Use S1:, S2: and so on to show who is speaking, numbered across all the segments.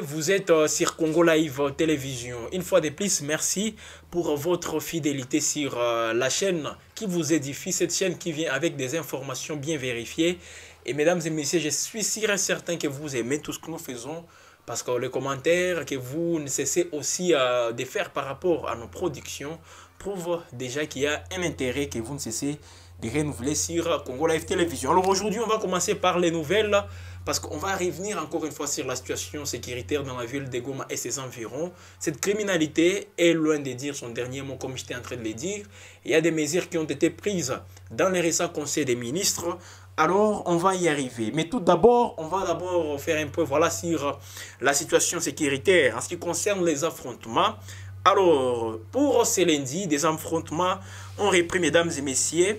S1: vous êtes euh, sur Congo Live Télévision. Une fois de plus, merci pour votre fidélité sur euh, la chaîne qui vous édifie, cette chaîne qui vient avec des informations bien vérifiées. Et mesdames et messieurs, je suis sûr et certain que vous aimez tout ce que nous faisons parce que les commentaires que vous ne cessez aussi euh, de faire par rapport à nos productions prouvent déjà qu'il y a un intérêt que vous ne cessez de renouveler sur Congo Live Télévision. Alors aujourd'hui, on va commencer par les nouvelles parce qu'on va revenir encore une fois sur la situation sécuritaire dans la ville de Goma et ses environs. Cette criminalité est loin de dire son dernier mot, comme j'étais en train de le dire. Il y a des mesures qui ont été prises dans les récents conseils des ministres. Alors, on va y arriver. Mais tout d'abord, on va d'abord faire un peu voilà, sur la situation sécuritaire en ce qui concerne les affrontements. Alors, pour ce lundi, des affrontements ont repris, mesdames et messieurs,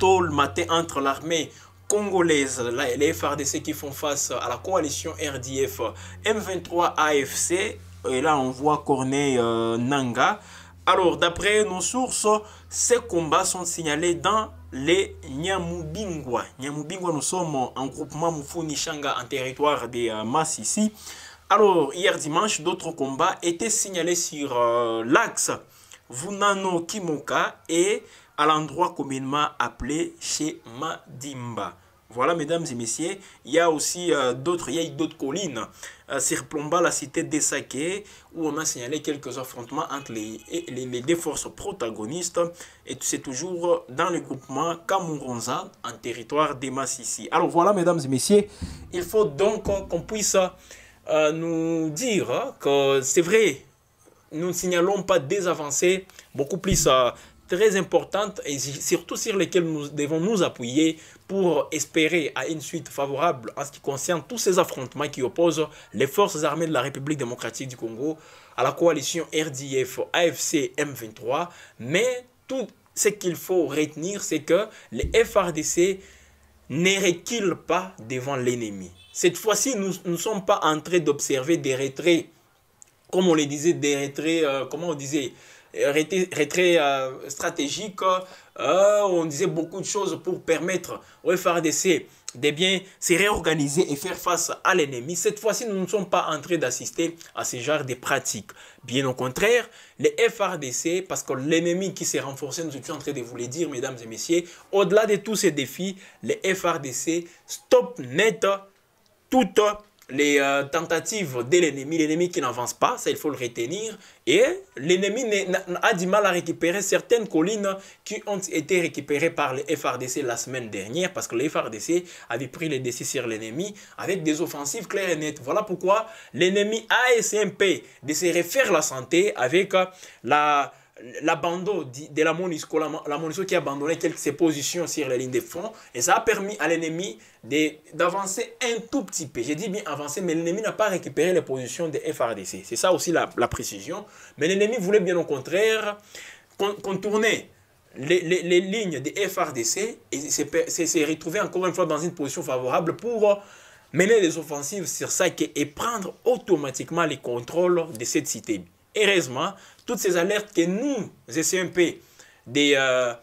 S1: tôt le matin entre l'armée congolaise, les FRDC qui font face à la coalition RDF M23 AFC. Et là, on voit Corneille euh, Nanga. Alors, d'après nos sources, ces combats sont signalés dans les Nyamubingwa. Nyamubingwa, nous sommes en groupement mufuni en territoire des euh, ici Alors, hier dimanche, d'autres combats étaient signalés sur euh, l'axe Vunano-Kimoka et à l'endroit communément appelé chez Madimba. Voilà, mesdames et messieurs, il y a aussi euh, d'autres, d'autres collines euh, surplombant la cité d'Essaké où on a signalé quelques affrontements entre les, les, deux forces protagonistes et c'est toujours dans le groupement Kamuronza en territoire des Massissi. Alors voilà, mesdames et messieurs, il faut donc qu'on puisse euh, nous dire hein, que c'est vrai, nous ne signalons pas des avancées beaucoup plus très importantes et surtout sur lesquelles nous devons nous appuyer pour espérer à une suite favorable en ce qui concerne tous ces affrontements qui opposent les forces armées de la République démocratique du Congo à la coalition RDF, AFC, M23. Mais tout ce qu'il faut retenir, c'est que les FRDC ne pas devant l'ennemi. Cette fois-ci, nous ne sommes pas en train d'observer des retraits, comme on le disait, des retraits, euh, comment on disait, retrait euh, stratégique. Euh, on disait beaucoup de choses pour permettre au FRDC de bien se réorganiser et faire face à l'ennemi. Cette fois-ci, nous ne sommes pas en train d'assister à ce genre de pratiques. Bien au contraire, les FRDC, parce que l'ennemi qui s'est renforcé, nous étions en train de vous le dire, mesdames et messieurs, au-delà de tous ces défis, les FRDC stop net tout les euh, tentatives de l'ennemi, l'ennemi qui n'avance pas, ça il faut le retenir, et l'ennemi a du mal à récupérer certaines collines qui ont été récupérées par le FRDC la semaine dernière, parce que le FRDC avait pris les décisions sur l'ennemi avec des offensives claires et nettes. Voilà pourquoi l'ennemi a essayé de se la santé avec euh, la l'abandon de la MONUSCO, la MONUSCO qui a abandonné quelques ses positions sur les lignes de front, et ça a permis à l'ennemi d'avancer un tout petit peu. J'ai dit bien avancer, mais l'ennemi n'a pas récupéré les positions des FRDC. C'est ça aussi la, précision. Mais l'ennemi voulait bien au contraire contourner les, les lignes des FRDC et s'est retrouvé encore une fois dans une position favorable pour mener des offensives sur ça et prendre automatiquement les contrôles de cette cité. Heureusement, toutes ces alertes que nous, CCMP, des, euh,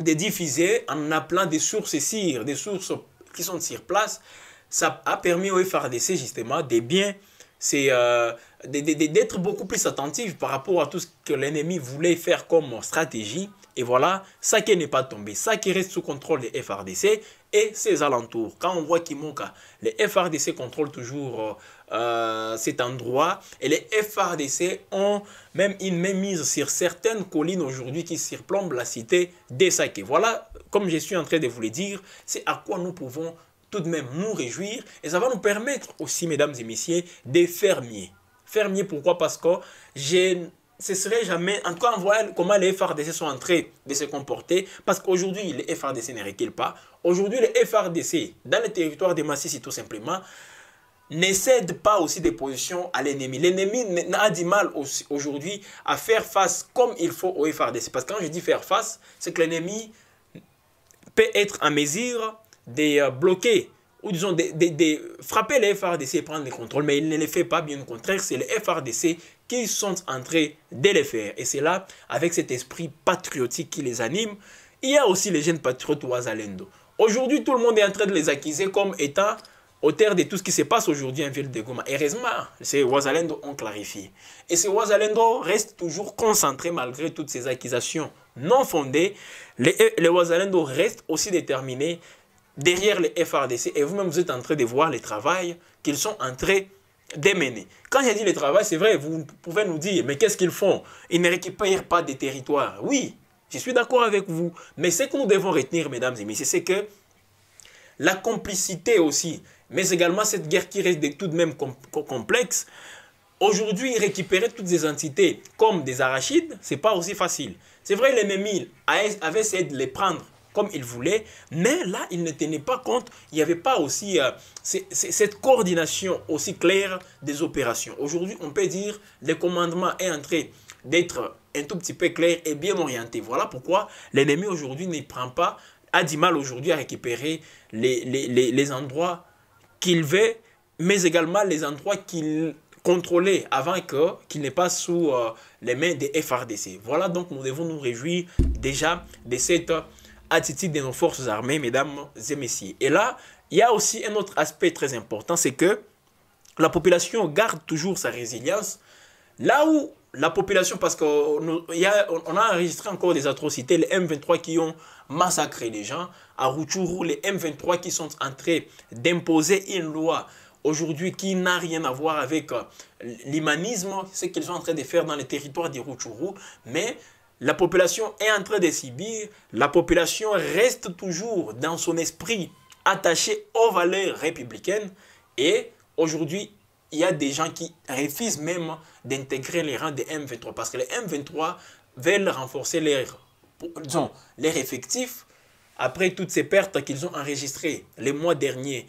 S1: des diffuser en appelant des sources sûres, des sources qui sont sur place, ça a permis au FRDC justement de bien, c'est euh, d'être beaucoup plus attentif par rapport à tout ce que l'ennemi voulait faire comme stratégie. Et voilà, ça qui n'est pas tombé, ça qui reste sous contrôle des FRDC et ses alentours. Quand on voit manque, les FRDC contrôlent toujours euh, euh, cet endroit et les FRDC ont même une mise sur certaines collines aujourd'hui qui surplombent la cité et Voilà, comme je suis en train de vous le dire, c'est à quoi nous pouvons tout de même nous réjouir et ça va nous permettre aussi, mesdames et messieurs, des fermiers. Fermiers, pourquoi Parce que j'ai ce serait jamais... En tout cas, on voit comment les FRDC sont entrés de se comporter. Parce qu'aujourd'hui, les FRDC ne pas. Aujourd'hui, les FRDC, dans le territoire de Massissi, tout simplement, ne cèdent pas aussi des positions à l'ennemi. L'ennemi a du mal aujourd'hui à faire face comme il faut aux FRDC. Parce que quand je dis faire face, c'est que l'ennemi peut être en mesure de euh, bloquer ou disons de, frapper les FRDC et prendre le contrôles. mais il ne les fait pas, bien au contraire, c'est les FRDC qu'ils sont entrés dès de le faire. Et c'est là, avec cet esprit patriotique qui les anime, il y a aussi les jeunes patriotes Ouazalendo. Aujourd'hui, tout le monde est en train de les accuser comme étant auteurs de tout ce qui se passe aujourd'hui en ville de Goma. Heureusement, ces Ouazalendo ont clarifié. Et ces Ouazalendo restent toujours concentrés malgré toutes ces accusations non fondées. Les, les restent aussi déterminés derrière les FRDC. Et vous-même, vous êtes en train de voir les travail qu'ils sont entrés, démener. Quand j'ai dit le travail, c'est vrai, vous pouvez nous dire, mais qu'est-ce qu'ils font Ils ne récupèrent pas des territoires. Oui, je suis d'accord avec vous. Mais ce que nous devons retenir, mesdames et messieurs, c'est que la complicité aussi, mais également cette guerre qui reste tout de même complexe, aujourd'hui, récupérer toutes ces entités comme des arachides, c'est pas aussi facile. C'est vrai, les l'ennemi avaient essayé de les prendre comme il voulait, mais là, il ne tenait pas compte, il n'y avait pas aussi euh, cette coordination aussi claire des opérations. Aujourd'hui, on peut dire le commandement est entré, d'être un tout petit peu clair et bien orienté. Voilà pourquoi l'ennemi aujourd'hui n'y prend pas, a du mal aujourd'hui à récupérer les, les, les, endroits qu'il veut, mais également les endroits qu'il contrôlait avant que qu'il n'est pas sous euh, les mains des FRDC. Voilà donc nous devons nous réjouir déjà de cette attitude de nos forces armées, mesdames et messieurs. Et là, il y a aussi un autre aspect très important, c'est que la population garde toujours sa résilience. Là où la population, parce qu'on a enregistré encore des atrocités, les M23 qui ont massacré les gens, à Rutshuru, les M23 qui sont en train d'imposer une loi aujourd'hui qui n'a rien à voir avec euh, l'humanisme, ce qu'ils sont en train de faire dans les territoires de Rutshuru, mais la population est en train de subir, la population reste toujours dans son esprit attachée aux valeurs républicaines et aujourd'hui, il y a des gens qui refusent même d'intégrer les rangs des M23 parce que les M23 veulent renforcer leur, disons, leur effectif après toutes ces pertes qu'ils ont enregistrées les mois derniers,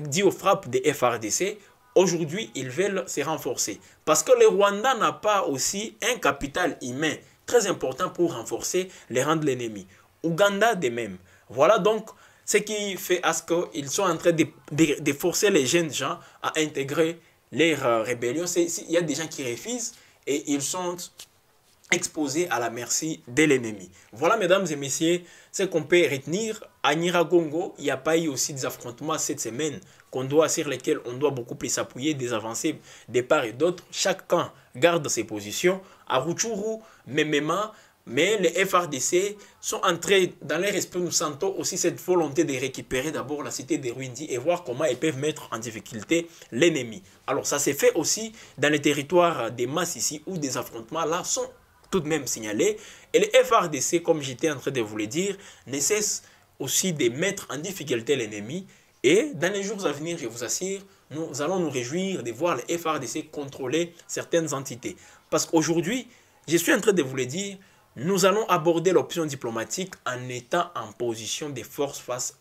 S1: dit aux frappes des FRDC, aujourd'hui ils veulent se renforcer. Parce que le Rwanda n'a pas aussi un capital humain très important pour renforcer les rangs de l'ennemi. Ouganda de même. Voilà donc ce qui fait à ce qu'ils sont en train de, forcer les jeunes gens à intégrer leur euh, rébellion. Il y a des gens qui refusent et ils sont exposés à la merci de l'ennemi. Voilà, mesdames et messieurs, ce qu'on peut retenir. À Niragongo, il n'y a pas eu aussi des affrontements cette semaine qu'on doit, sur lesquels on doit beaucoup plus s'appuyer, des avancées des parts et Chaque camp garde ses positions à Ruchuru, Memema, mais les FRDC sont entrés dans les respects nous sentons aussi cette volonté de récupérer d'abord la cité des Ruindi et voir comment ils peuvent mettre en difficulté l'ennemi. Alors ça s'est fait aussi dans les territoires des masses ici où des affrontements là sont tout de même signalés. Et les FRDC, comme j'étais en train de vous le dire, ne cessent aussi de mettre en difficulté l'ennemi. Et dans les jours à venir, je vous assure, nous allons nous réjouir de voir les FRDC contrôler certaines entités. Parce qu'aujourd'hui, je suis en train de vous le dire, nous allons aborder l'option diplomatique en étant en position de force face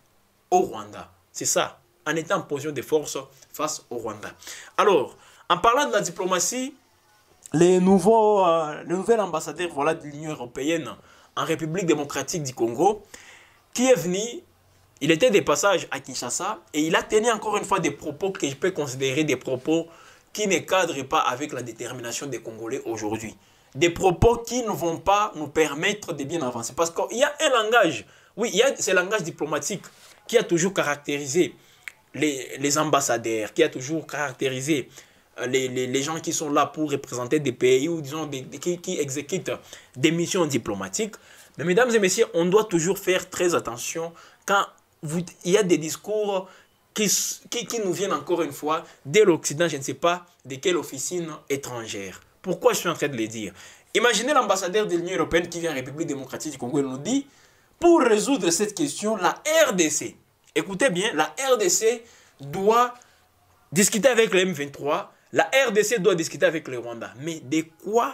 S1: au Rwanda. C'est ça, en étant en position de force face au Rwanda. Alors, en parlant de la diplomatie, le euh, nouvel ambassadeur de l'Union européenne en République démocratique du Congo, qui est venu, il était de passage à Kinshasa, et il a tenu encore une fois des propos que je peux considérer des propos qui ne cadrent pas avec la détermination des Congolais aujourd'hui. Des propos qui ne vont pas nous permettre de bien avancer. Parce qu'il y a un langage, oui, il y a ce langage diplomatique qui a toujours caractérisé les, les ambassadeurs, qui a toujours caractérisé euh, les, les, gens qui sont là pour représenter des pays ou disons des, qui, exécutent des missions diplomatiques. Mais mesdames et messieurs, on doit toujours faire très attention quand vous, il y a des discours qui, nous viennent encore une fois de l'Occident, je ne sais pas de quelle officine étrangère. Pourquoi je suis en train de le dire Imaginez l'ambassadeur de l'Union européenne qui vient en République démocratique du Congo et nous dit, pour résoudre cette question, la RDC, écoutez bien, la RDC doit discuter avec le M23, la RDC doit discuter avec le Rwanda. Mais de quoi,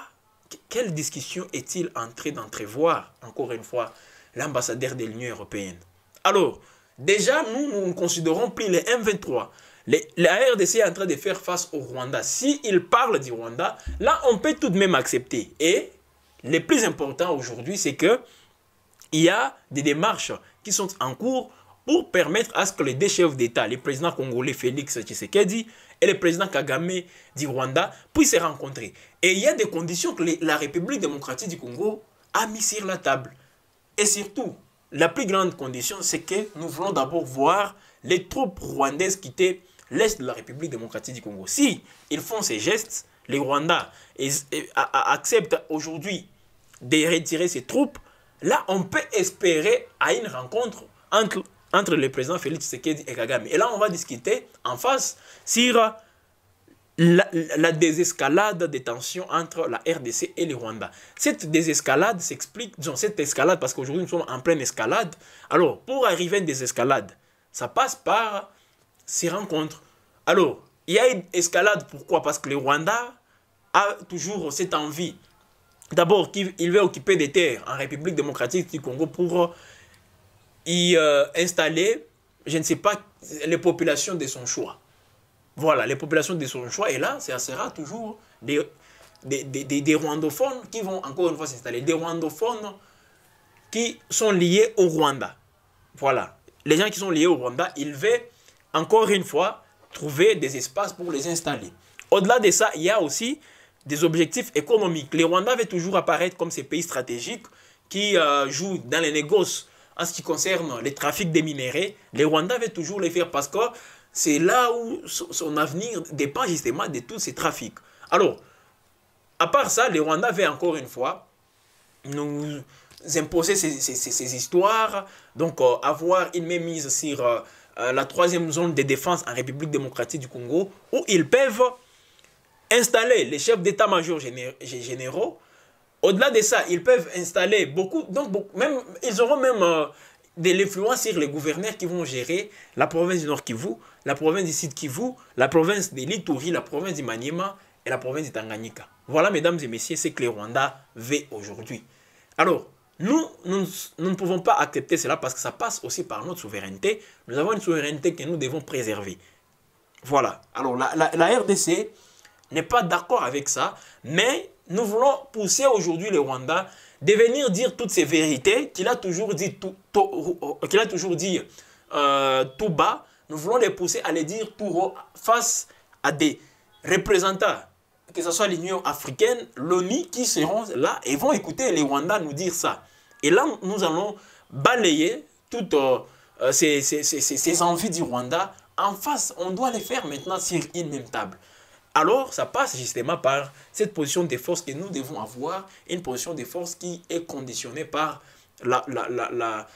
S1: quelle discussion est-il en train d'entrevoir, encore une fois, l'ambassadeur de l'Union européenne Alors, Déjà, nous, nous considérons plus les M23. Les, la RDC est en train de faire face au Rwanda. S'il parle du Rwanda, là, on peut tout de même accepter. Et le plus important aujourd'hui, c'est que il y a des démarches qui sont en cours pour permettre à ce que les deux chefs d'État, le président congolais Félix Tshisekedi et le président Kagame du Rwanda, puissent se rencontrer. Et il y a des conditions que la République démocratique du Congo a mis sur la table. Et surtout, la plus grande condition, c'est que nous voulons d'abord voir les troupes rwandaises quitter l'Est de la République démocratique du Congo. Si ils font ces gestes, les Rwandais acceptent aujourd'hui de retirer ces troupes, là, on peut espérer à une rencontre entre, entre le président Félix Tshisekedi et Kagame. Et là, on va discuter en face sur la, désescalade des tensions entre la RDC et le Rwanda. Cette désescalade s'explique, dans cette escalade, parce qu'aujourd'hui nous sommes en pleine escalade. Alors, pour arriver à une désescalade, ça passe par ces rencontres. Alors, il y a une escalade, pourquoi Parce que le Rwanda a toujours cette envie. D'abord, il veut occuper des terres en République démocratique du Congo pour y euh, installer, je ne sais pas, les populations de son choix. Voilà, les populations de son choix. Et là, ça sera toujours hein. des, des, des, rwandophones qui vont encore une fois s'installer. Des rwandophones qui sont liés au Rwanda. Voilà. Les gens qui sont liés au Rwanda, ils veulent encore une fois trouver des espaces pour les installer. Au-delà de ça, il y a aussi des objectifs économiques. Les Rwanda veulent toujours apparaître comme ces pays stratégiques qui euh, jouent dans les négoces en ce qui concerne les trafics des minéraux. Les Rwanda veulent toujours les faire parce que c'est là où son avenir dépend justement de tous ces trafics. Alors, à part ça, les Rwanda veut encore une fois nous imposer ces, histoires, donc euh, avoir une mise sur euh, euh, la troisième zone de défense en République démocratique du Congo, où ils peuvent installer les chefs d'état-major généraux. Au-delà de ça, ils peuvent installer beaucoup, donc même, ils auront même de l'influence sur les gouverneurs qui vont gérer la province du Nord Kivu, la province du Sud Kivu, la province de l'Ituri, la province du Maniema et la province du Tanganyika. Voilà, mesdames et messieurs, c'est que le Rwanda veulent aujourd'hui. Alors, nous, nous, ne pouvons pas accepter cela parce que ça passe aussi par notre souveraineté. Nous avons une souveraineté que nous devons préserver. Voilà. Alors, la, la RDC n'est pas d'accord avec ça, mais nous voulons pousser aujourd'hui le Rwanda de venir dire toutes ces vérités qu'il a toujours dit tout, euh, qu'il a toujours dit euh, tout bas, nous voulons les pousser à les dire tout haut face à des représentants, que ce soit l'Union africaine, l'ONU, qui seront là et vont écouter les Rwandais nous dire ça. Et là, nous allons balayer toutes euh, ces, ces, ces, ces envies du Rwanda en face. On doit les faire maintenant sur une même table. Alors, ça passe justement par cette position de force que nous devons avoir, une position de force qui est conditionnée par la, la, la, la,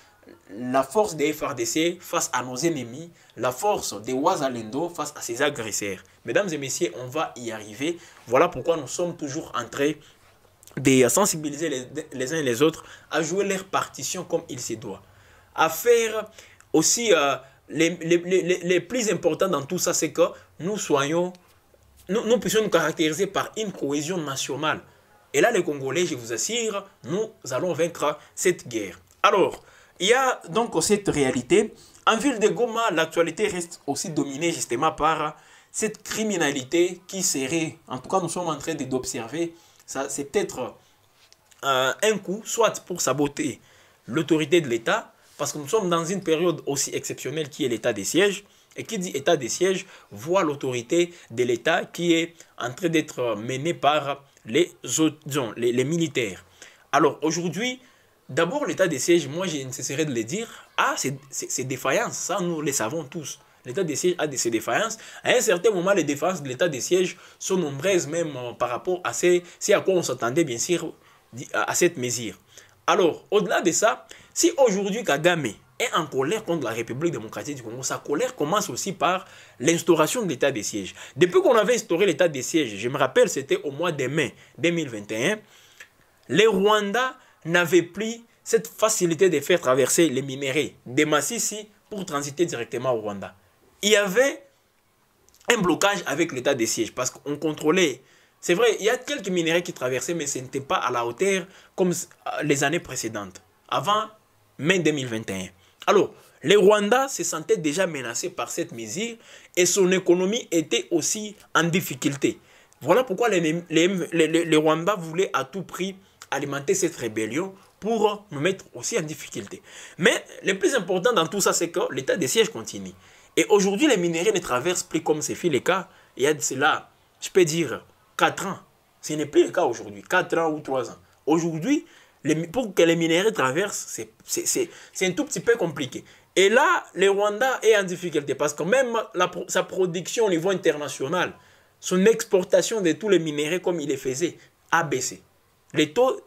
S1: la force des FRDC face à nos ennemis, la force des Oasalindo face à ses agresseurs. Mesdames et messieurs, on va y arriver. Voilà pourquoi nous sommes toujours en train de sensibiliser les, les uns et les autres à jouer leur partition comme il se doit. À faire aussi, euh, les, les, les, les plus importants dans tout ça, c'est que nous soyons nous, puissions nous caractériser par une cohésion nationale. Et là, les Congolais, je vous assure, nous allons vaincre cette guerre. Alors, il y a donc cette réalité. En ville de Goma, l'actualité reste aussi dominée justement par cette criminalité qui serait, en tout cas nous sommes en train d'observer, ça c'est peut-être euh, un coup, soit pour saboter l'autorité de l'État, parce que nous sommes dans une période aussi exceptionnelle qui est l'état des sièges, et qui dit État des sièges voit l'autorité de l'État qui est en train d'être menée par les, les, militaires. Alors aujourd'hui, d'abord l'état des sièges, moi je ne de le dire, a ses défaillances, ça nous le savons tous. L'état des sièges a ses défaillances. À un certain moment, les défaillances de l'état des sièges sont nombreuses même euh, par rapport à ce à quoi on s'attendait bien sûr à, cette mesure. Alors, au-delà de ça, si aujourd'hui Kagame en colère contre la République démocratique du Congo. Sa colère commence aussi par l'instauration de l'état des sièges. Depuis qu'on avait instauré l'état des sièges, je me rappelle, c'était au mois de mai 2021, les Rwandais n'avaient plus cette facilité de faire traverser les minéraux des Massissi pour transiter directement au Rwanda. Il y avait un blocage avec l'état des sièges parce qu'on contrôlait c'est vrai, il y a quelques minéraux qui traversaient, mais ce n'était pas à la hauteur comme les années précédentes, avant mai 2021. Alors, les Rwanda se sentaient déjà menacés par cette misère et son économie était aussi en difficulté. Voilà pourquoi les, les, Rwandais voulaient à tout prix alimenter cette rébellion pour nous mettre aussi en difficulté. Mais le plus important dans tout ça, c'est que l'état des sièges continue. Et aujourd'hui, les minerais ne traversent plus comme c'est fait le cas. Il y a de cela, je peux dire, 4 ans. Ce n'est plus le cas aujourd'hui, 4 ans ou 3 ans. Aujourd'hui, pour que les minéraux traversent, c'est un tout petit peu compliqué. Et là, le Rwanda est en difficulté parce que même sa production au niveau international, son exportation de tous les minéraux comme il les faisait, a baissé. Le taux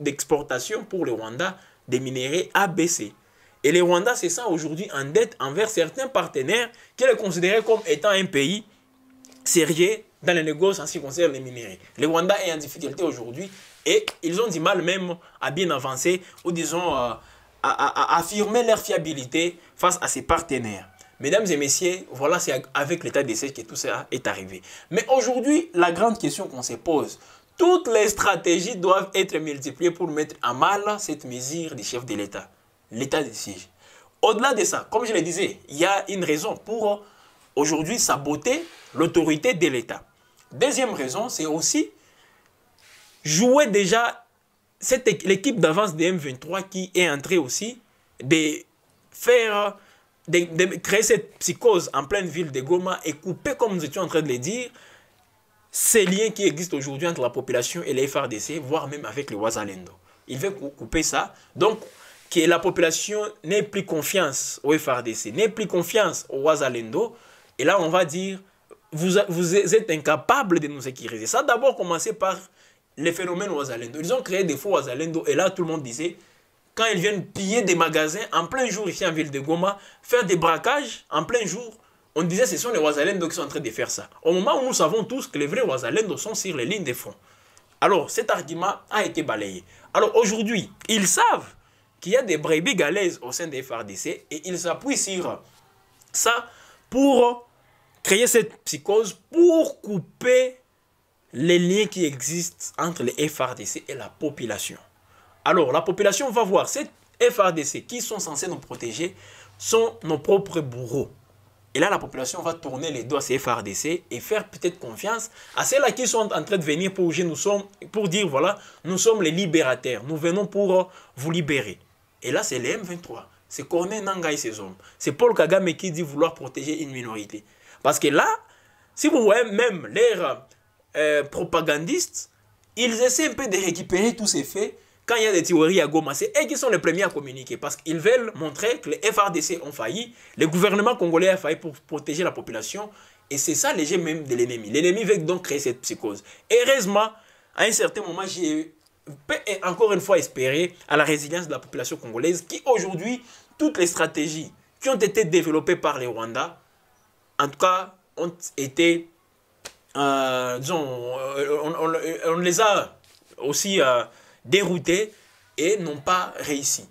S1: d'exportation pour le Rwanda des minéraux a baissé. Et le Rwanda, c'est ça aujourd'hui, en dette envers certains partenaires qui le considéraient comme étant un pays sérieux dans les négociations en ce qui concerne les minéraux. Le Rwanda est en difficulté aujourd'hui et ils ont du mal même à bien avancer ou disons euh, à, affirmer leur fiabilité face à ses partenaires. Mesdames et messieurs, voilà, c'est avec l'état d'essai que tout ça est arrivé. Mais aujourd'hui, la grande question qu'on se pose, toutes les stratégies doivent être multipliées pour mettre à mal cette mesure du chef de l'État, l'état de siège. Au-delà de ça, comme je le disais, il y a une raison pour aujourd'hui saboter l'autorité de l'État. Deuxième raison, c'est aussi jouer déjà l'équipe d'avance de M23 qui est entrée aussi, de faire, créer cette psychose en pleine ville de Goma et couper, comme nous étions en train de le dire, ces liens qui existent aujourd'hui entre la population et les FRDC, voire même avec les Wazalendo. Il veut couper ça. Donc, que la population n'ait plus confiance au FRDC, n'ait plus confiance au Wazalendo. Et là, on va dire, vous, vous êtes incapables de nous sécuriser. Ça, d'abord, commencer par les phénomènes Wazalendo. Ils ont créé des faux Wazalendo et là tout le monde disait, quand ils viennent piller des magasins en plein jour ici en ville de Goma, faire des braquages en plein jour, on disait ce sont les Wazalendo qui sont en train de faire ça. Au moment où nous savons tous que les vrais Wazalendo sont sur les lignes de fond. Alors cet argument a été balayé. Alors aujourd'hui, ils savent qu'il y a des brebis galaises au sein des FRDC et ils s'appuient sur ça pour créer cette psychose, pour couper les liens qui existent entre les FRDC et la population. Alors, la population va voir ces FRDC qui sont censés nous protéger sont nos propres bourreaux. Et là, la population va tourner les doigts à ces FRDC et faire peut-être confiance à ceux-là qui sont en train de venir pour, nous pour dire, voilà, nous sommes les libérateurs, nous venons pour euh, vous libérer. Et là, c'est les M23. C'est Corneille Nanga et ses hommes. C'est Paul Kagame qui dit vouloir protéger une minorité. Parce que là, si vous voyez même l'air euh, propagandistes, ils essaient un peu de récupérer tous ces faits quand il y a des théories à Goma. C'est eux qui sont les premiers à communiquer parce qu'ils veulent montrer que les FRDC ont failli, le gouvernement congolais a failli pour protéger la population. Et c'est ça les même de l'ennemi. L'ennemi veut donc créer cette psychose. heureusement, à un certain moment, j'ai encore une fois espéré à la résilience de la population congolaise qui aujourd'hui, toutes les stratégies qui ont été développées par les Rwandais, en tout cas, ont été euh, on, les a aussi euh, déroutés et n'ont pas réussi.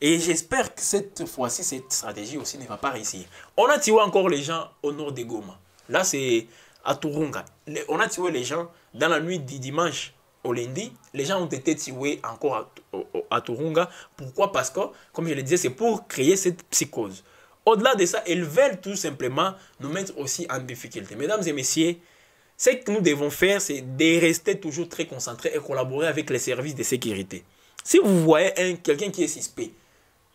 S1: Et j'espère que cette fois-ci, cette stratégie aussi ne va pas réussir. On a tué encore les gens au nord de Goma. Là, c'est à Turunga. On a tué les gens dans la nuit du dimanche au lundi. Les gens ont été tués encore à, Turunga. Pourquoi Parce que, comme je le disais, c'est pour créer cette psychose. Au-delà de ça, ils veulent tout simplement nous mettre aussi en difficulté. Mesdames et messieurs, ce que nous devons faire, c'est de rester toujours très concentrés et collaborer avec les services de sécurité. Si vous voyez quelqu'un qui est suspect,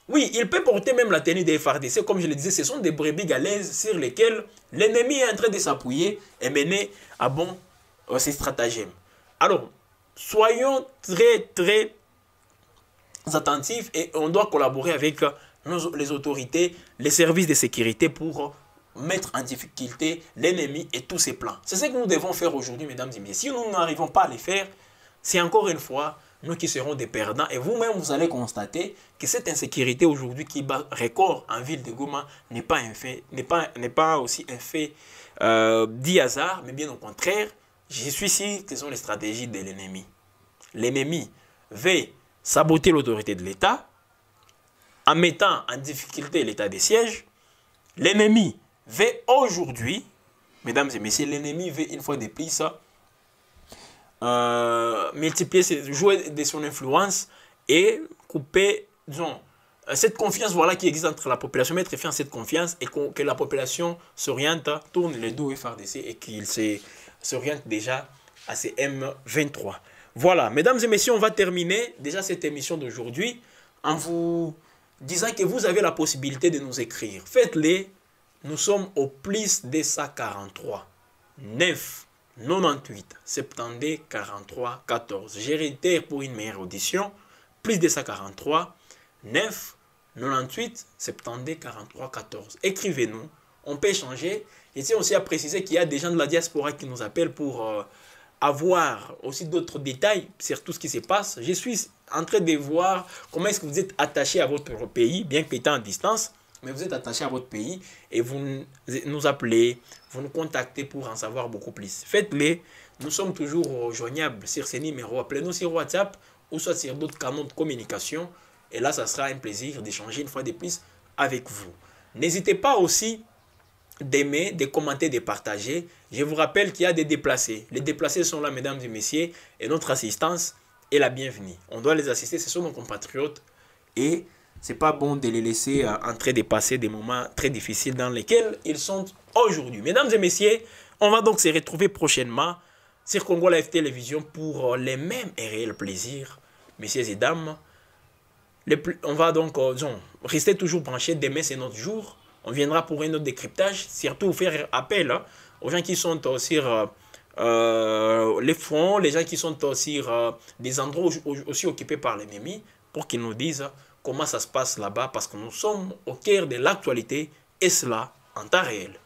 S1: oui, il peut porter même la tenue des FRDC. Comme je le disais, ce sont des brebis galaises sur lesquelles l'ennemi est en train de s'appuyer et mener à bon euh, ses stratagèmes. Alors, soyons très, très attentifs et on doit collaborer avec euh, nos, les autorités, les services de sécurité pour euh, mettre en difficulté l'ennemi et tous ses plans. C'est ce que nous devons faire aujourd'hui, mesdames et messieurs. Si nous n'arrivons pas à les faire, c'est encore une fois nous qui serons des perdants. Et vous-même, vous allez constater que cette insécurité aujourd'hui qui bat record en ville de Goma n'est pas, un fait, pas, pas aussi un fait euh, dit hasard, mais bien au contraire, je suis sûr que ce sont les stratégies de l'ennemi. L'ennemi veut saboter l'autorité de l'État en mettant en difficulté l'état des sièges. L'ennemi veut aujourd'hui, mesdames et messieurs, l'ennemi veut une fois de plus euh, multiplier, ses, jouer de son influence et couper, disons, euh, cette confiance voilà qui existe entre la population, mettre fin à cette confiance et que la population s'oriente, tourne le dos FRDC et qu'il s'oriente déjà à ces M23. Voilà, mesdames et messieurs, on va terminer déjà cette émission d'aujourd'hui en vous disant que vous avez la possibilité de nous écrire. Faites-les nous sommes au plus 143, 9, 98, 72, 43, 14. J'ai pour une meilleure audition. Plus 243, 9, 98, 72, 43, 14. Écrivez-nous. On peut échanger. Et tiens aussi à préciser qu'il y a des gens de la diaspora qui nous appellent pour euh, avoir aussi d'autres détails sur tout ce qui se passe. Je suis en train de voir comment est-ce que vous êtes attaché à votre pays, bien que étant à distance mais vous êtes attaché à votre pays et vous nous appelez, vous nous contactez pour en savoir beaucoup plus. Faites-le. Nous sommes toujours joignables sur ces numéros. Appelez-nous sur WhatsApp ou soit sur d'autres canaux de communication. Et là, ça sera un plaisir d'échanger une fois de plus avec vous. N'hésitez pas aussi d'aimer, de commenter, de partager. Je vous rappelle qu'il y a des déplacés. Les déplacés sont là, mesdames et messieurs, et notre assistance est la bienvenue. On doit les assister, ce sont nos compatriotes. Et c'est pas bon de les laisser euh, entrer dépasser des moments très difficiles dans lesquels ils sont aujourd'hui. Mesdames et messieurs, on va donc se retrouver prochainement sur Congo Live Télévision pour euh, les mêmes et réels plaisirs. Messieurs et dames, on va donc, euh, rester toujours branchés. Demain, c'est notre jour. On viendra pour un autre décryptage. Surtout, faire appel hein, aux gens qui sont aussi sur les fronts, les gens qui sont sur des endroits aussi occupés par l'ennemi pour qu'ils nous disent comment ça se passe là-bas, parce que nous sommes au cœur de l'actualité, et cela en temps réel.